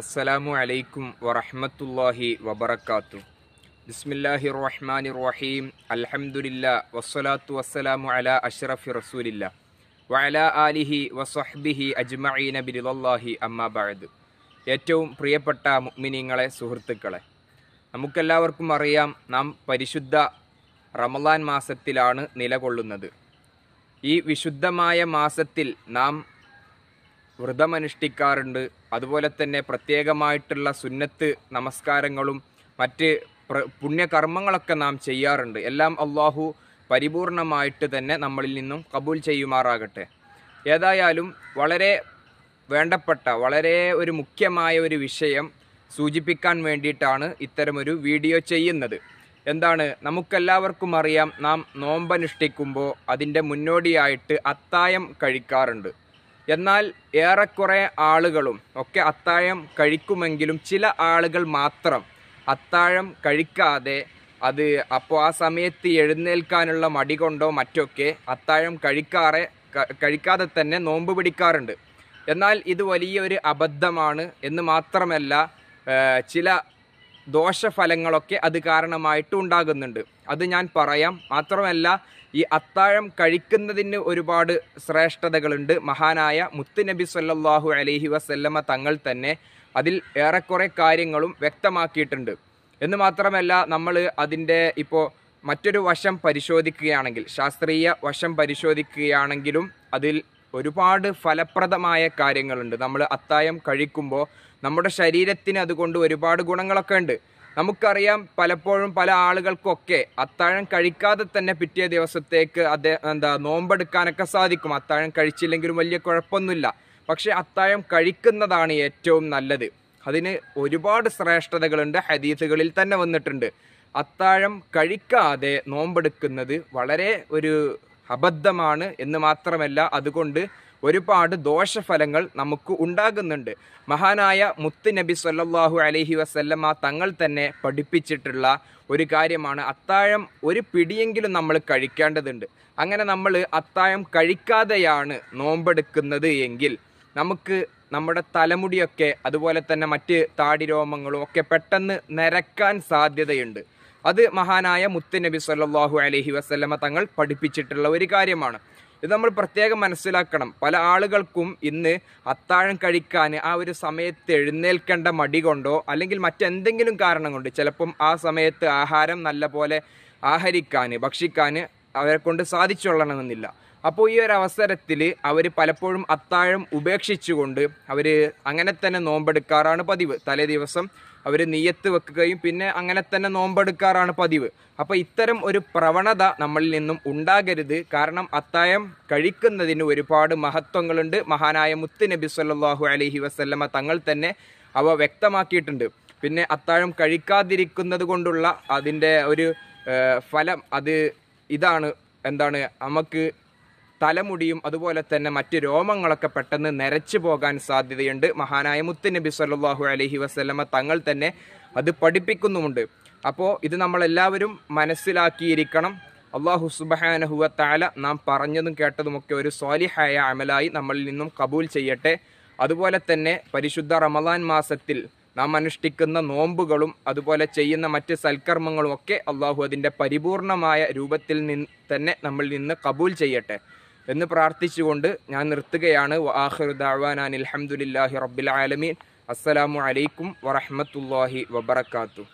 അസ്സലാമു അലൈക്കും വറഹമത്തല്ലാഹി വബർക്കാത്തു ബിസ്മില്ലാഹി റഹ്മാനിർ റഹീം അൽഹംദുലില്ല വസ്സലാത്തു വസ്സലാമു അല അഷ്റഫി റസൂലില്ല വഅല ആലിഹി വസ്ഹബിഹി അജ്മഈന അമ്മാ അമ്മാബാദ് ഏറ്റവും പ്രിയപ്പെട്ട മുഅ്മിനീങ്ങളെ സുഹൃത്തുക്കളെ നമുക്കെല്ലാവർക്കും അറിയാം നാം പരിശുദ്ധ റമളാൻ മാസത്തിലാണ് നിലകൊള്ളുന്നത് ഈ വിശുദ്ധമായ മാസത്തിൽ നാം വ്രതമനുഷ്ഠിക്കാറുണ്ട് അതുപോലെ തന്നെ പ്രത്യേകമായിട്ടുള്ള സുന്നത്ത് നമസ്കാരങ്ങളും മറ്റ് പുണ്യകർമ്മങ്ങളൊക്കെ നാം ചെയ്യാറുണ്ട് എല്ലാം അള്ളാഹു പരിപൂർണമായിട്ട് തന്നെ നമ്മളിൽ നിന്നും കബൂൽ ചെയ്യുമാറാകട്ടെ ഏതായാലും വളരെ വേണ്ടപ്പെട്ട വളരെ ഒരു മുഖ്യമായ ഒരു വിഷയം സൂചിപ്പിക്കാൻ വേണ്ടിയിട്ടാണ് ഇത്തരമൊരു വീഡിയോ ചെയ്യുന്നത് എന്താണ് നമുക്കെല്ലാവർക്കും അറിയാം നാം നോമ്പനുഷ്ഠിക്കുമ്പോൾ അതിൻ്റെ മുന്നോടിയായിട്ട് അത്തായം കഴിക്കാറുണ്ട് എന്നാൽ ഏറെക്കുറെ ആളുകളും ഒക്കെ അത്താഴം കഴിക്കുമെങ്കിലും ചില ആളുകൾ മാത്രം അത്താഴം കഴിക്കാതെ അത് അപ്പോൾ ആ സമയത്ത് എഴുന്നേൽക്കാനുള്ള മടി കൊണ്ടോ മറ്റൊക്കെ അത്താഴം കഴിക്കാറെ കഴിക്കാതെ തന്നെ നോമ്പ് പിടിക്കാറുണ്ട് എന്നാൽ ഇത് വലിയൊരു അബദ്ധമാണ് എന്ന് മാത്രമല്ല ചില ദോഷഫലങ്ങളൊക്കെ അത് കാരണമായിട്ട് ഉണ്ടാകുന്നുണ്ട് അത് ഞാൻ പറയാം മാത്രമല്ല ഈ അത്താഴം കഴിക്കുന്നതിന് ഒരുപാട് ശ്രേഷ്ഠതകളുണ്ട് മഹാനായ മുത്തുനബി സല്ലാഹു അലഹി വസല്ലമ തങ്ങൾ തന്നെ അതിൽ ഏറെക്കുറെ കാര്യങ്ങളും വ്യക്തമാക്കിയിട്ടുണ്ട് എന്ന് മാത്രമല്ല നമ്മൾ അതിൻ്റെ ഇപ്പോൾ മറ്റൊരു വശം പരിശോധിക്കുകയാണെങ്കിൽ ശാസ്ത്രീയ വശം പരിശോധിക്കുകയാണെങ്കിലും അതിൽ ഒരുപാട് ഫലപ്രദമായ കാര്യങ്ങളുണ്ട് നമ്മൾ അത്തായം കഴിക്കുമ്പോൾ നമ്മുടെ ശരീരത്തിന് അതുകൊണ്ട് ഒരുപാട് ഗുണങ്ങളൊക്കെ ഉണ്ട് നമുക്കറിയാം പലപ്പോഴും പല ആളുകൾക്കൊക്കെ അത്താഴം കഴിക്കാതെ തന്നെ പിറ്റേ ദിവസത്തേക്ക് അദ്ദേഹം എന്താ നോമ്പെടുക്കാനൊക്കെ സാധിക്കും അത്താഴം കഴിച്ചില്ലെങ്കിലും വലിയ കുഴപ്പമൊന്നുമില്ല പക്ഷേ അത്താഴം കഴിക്കുന്നതാണ് ഏറ്റവും നല്ലത് അതിന് ഒരുപാട് ശ്രേഷ്ഠതകളുണ്ട് ഹദീസുകളിൽ തന്നെ വന്നിട്ടുണ്ട് അത്താഴം കഴിക്കാതെ നോമ്പെടുക്കുന്നത് വളരെ ഒരു അബദ്ധമാണ് എന്ന് മാത്രമല്ല അതുകൊണ്ട് ഒരുപാട് ദോഷഫലങ്ങൾ നമുക്ക് ഉണ്ടാകുന്നുണ്ട് മഹാനായ മുത്ത് നബി സല്ലാഹു അലഹി വസല്ലമ തങ്ങൾ തന്നെ പഠിപ്പിച്ചിട്ടുള്ള ഒരു കാര്യമാണ് അത്താഴം ഒരു പിടിയെങ്കിലും നമ്മൾ കഴിക്കേണ്ടതുണ്ട് അങ്ങനെ നമ്മൾ അത്താഴം കഴിക്കാതെയാണ് നോമ്പെടുക്കുന്നത് എങ്കിൽ നമുക്ക് നമ്മുടെ തലമുടിയൊക്കെ അതുപോലെ തന്നെ മറ്റ് താടിരോമങ്ങളും ഒക്കെ പെട്ടെന്ന് നിരക്കാൻ സാധ്യതയുണ്ട് അത് മഹാനായ നബി സല്ലാഹു അലഹി വസ്ല്ലമ്മ തങ്ങൾ പഠിപ്പിച്ചിട്ടുള്ള ഒരു കാര്യമാണ് ഇത് നമ്മൾ പ്രത്യേകം മനസ്സിലാക്കണം പല ആളുകൾക്കും ഇന്ന് അത്താഴം കഴിക്കാൻ ആ ഒരു സമയത്ത് എഴുന്നേൽക്കേണ്ട മടി കൊണ്ടോ അല്ലെങ്കിൽ മറ്റെന്തെങ്കിലും കാരണം കൊണ്ട് ചിലപ്പം ആ സമയത്ത് ആഹാരം നല്ല പോലെ ആഹരിക്കാൻ ഭക്ഷിക്കാൻ അവരെ കൊണ്ട് സാധിച്ചുകൊള്ളണമെന്നില്ല അപ്പോൾ ഈ ഒരു അവസരത്തിൽ അവർ പലപ്പോഴും അത്താഴം ഉപേക്ഷിച്ചുകൊണ്ട് അവർ അങ്ങനെ തന്നെ നോമ്പെടുക്കാറാണ് പതിവ് തലേ ദിവസം അവർ നീയത്ത് വെക്കുകയും പിന്നെ അങ്ങനെ തന്നെ നോമ്പെടുക്കാറാണ് പതിവ് അപ്പോൾ ഇത്തരം ഒരു പ്രവണത നമ്മളിൽ നിന്നും ഉണ്ടാകരുത് കാരണം അത്തായം കഴിക്കുന്നതിന് ഒരുപാട് മഹത്വങ്ങളുണ്ട് മഹാനായ മുത്ത് നബി സല്ലാഹു അലഹി വസ്ല്ലമ തങ്ങൾ തന്നെ അവ വ്യക്തമാക്കിയിട്ടുണ്ട് പിന്നെ അത്താഴം കഴിക്കാതിരിക്കുന്നത് കൊണ്ടുള്ള അതിൻ്റെ ഒരു ഫലം അത് ഇതാണ് എന്താണ് നമുക്ക് തലമുടിയും അതുപോലെ തന്നെ മറ്റ് രോമങ്ങളൊക്കെ പെട്ടെന്ന് നിരച്ചു പോകാൻ സാധ്യതയുണ്ട് മഹാനായ മുത്തുനബി സല്ലാഹു അലഹി വസ്ലമ തങ്ങൾ തന്നെ അത് പഠിപ്പിക്കുന്നുമുണ്ട് അപ്പോൾ ഇത് നമ്മളെല്ലാവരും മനസ്സിലാക്കിയിരിക്കണം അള്ളാഹു സുബഹാനഹുവ താല നാം പറഞ്ഞതും കേട്ടതുമൊക്കെ ഒരു സ്വാലിഹായ അമലായി നമ്മളിൽ നിന്നും കബൂൽ ചെയ്യട്ടെ അതുപോലെ തന്നെ പരിശുദ്ധ റമദാൻ മാസത്തിൽ നാം അനുഷ്ഠിക്കുന്ന നോമ്പുകളും അതുപോലെ ചെയ്യുന്ന മറ്റ് സൽക്കർമ്മങ്ങളും ഒക്കെ അള്ളാഹു അതിൻ്റെ പരിപൂർണമായ രൂപത്തിൽ നിന്ന് തന്നെ നമ്മളിൽ നിന്ന് കബൂൽ ചെയ്യട്ടെ എന്ന് പ്രാർത്ഥിച്ചുകൊണ്ട് ഞാൻ നിർത്തുകയാണ് വാഹുദാവാനാൻ അലഹമുല്ലാഹി റബ്ബിൽ ആലമീൻ അസ്സലാമു അലൈക്കും വറഹമത്തല്ലാഹി വബർക്കാത്തു